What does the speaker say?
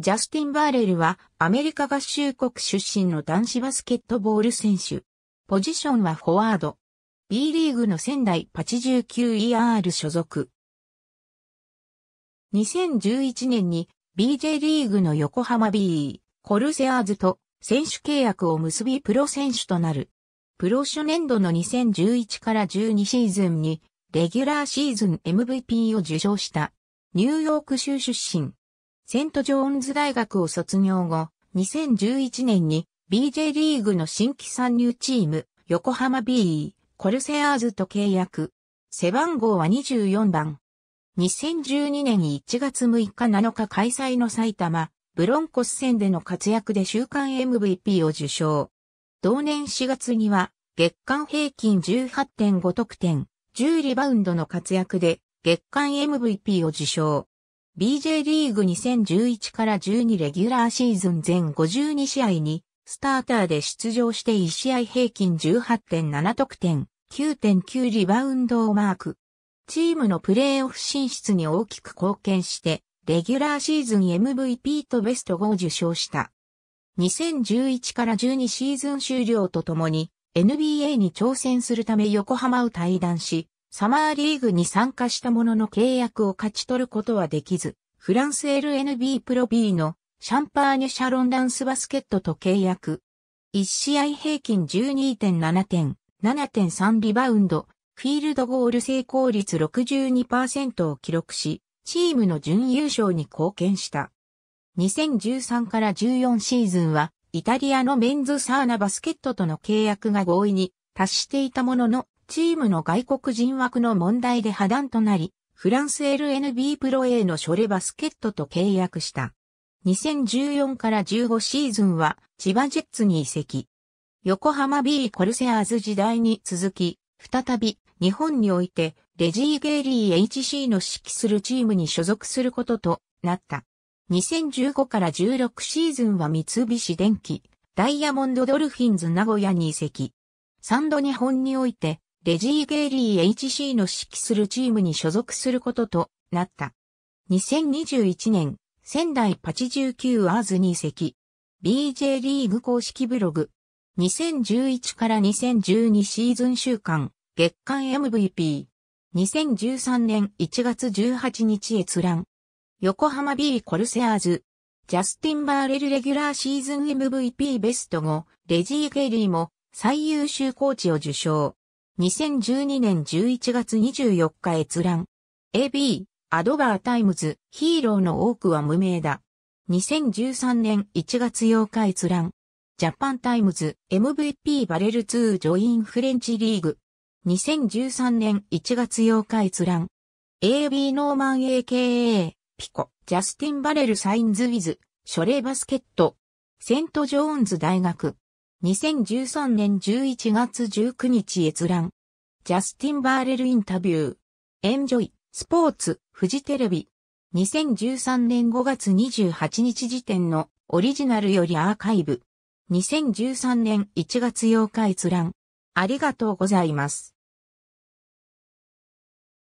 ジャスティン・バーレルはアメリカ合衆国出身の男子バスケットボール選手。ポジションはフォワード。B リーグの仙台 89ER 所属。2011年に BJ リーグの横浜 B コルセアーズと選手契約を結びプロ選手となる。プロ初年度の2011から12シーズンにレギュラーシーズン MVP を受賞したニューヨーク州出身。セントジョーンズ大学を卒業後、2011年に BJ リーグの新規参入チーム、横浜 BE、コルセアーズと契約。背番号は24番。2012年1月6日7日開催の埼玉、ブロンコス戦での活躍で週間 MVP を受賞。同年4月には、月間平均18.5得点、10リバウンドの活躍で、月間 MVP を受賞。BJ リーグ2011から12レギュラーシーズン全52試合に、スターターで出場して1試合平均18.7得点、9.9リバウンドをマーク。チームのプレーオフ進出に大きく貢献して、レギュラーシーズン MVP とベスト5を受賞した。2011から12シーズン終了とともに、NBA に挑戦するため横浜を退団し、サマーリーグに参加したものの契約を勝ち取ることはできず、フランス LNB プロ B のシャンパーニュ・シャロンダンスバスケットと契約。1試合平均12.7点、7.3リバウンド、フィールドゴール成功率62%を記録し、チームの準優勝に貢献した。2013から14シーズンは、イタリアのメンズサーナバスケットとの契約が合意に達していたものの、チームの外国人枠の問題で破談となり、フランス LNB プロ A のショレバスケットと契約した。2014から15シーズンは千葉ジェッツに移籍。横浜 B コルセアーズ時代に続き、再び日本においてレジー・ゲイリー HC の指揮するチームに所属することとなった。2015から16シーズンは三菱電機、ダイヤモンドドルフィンズ名古屋に移籍。3度日本においてレジー・ゲイリー HC の指揮するチームに所属することとなった。2021年、仙台89アーズに移籍。BJ リーグ公式ブログ。2011から2012シーズン週間、月間 MVP。2013年1月18日閲覧。横浜 B コルセアーズ。ジャスティン・バーレルレギュラーシーズン MVP ベスト後、レジー・ゲイリーも最優秀コーチを受賞。2012年11月24日閲覧。AB、アドガータイムズ、ヒーローの多くは無名だ。2013年1月8日閲覧。ジャパンタイムズ、MVP バレル2ジョインフレンチリーグ。2013年1月8日閲覧。AB ノーマン AKA、ピコ、ジャスティン・バレル・サインズ・ウィズ、ショレイ・バスケット。セント・ジョーンズ大学。2013年11月19日閲覧。ジャスティン・バーレルインタビュー。エンジョイ、スポーツ、フジテレビ。2013年5月28日時点のオリジナルよりアーカイブ。2013年1月8日閲覧。ありがとうございます。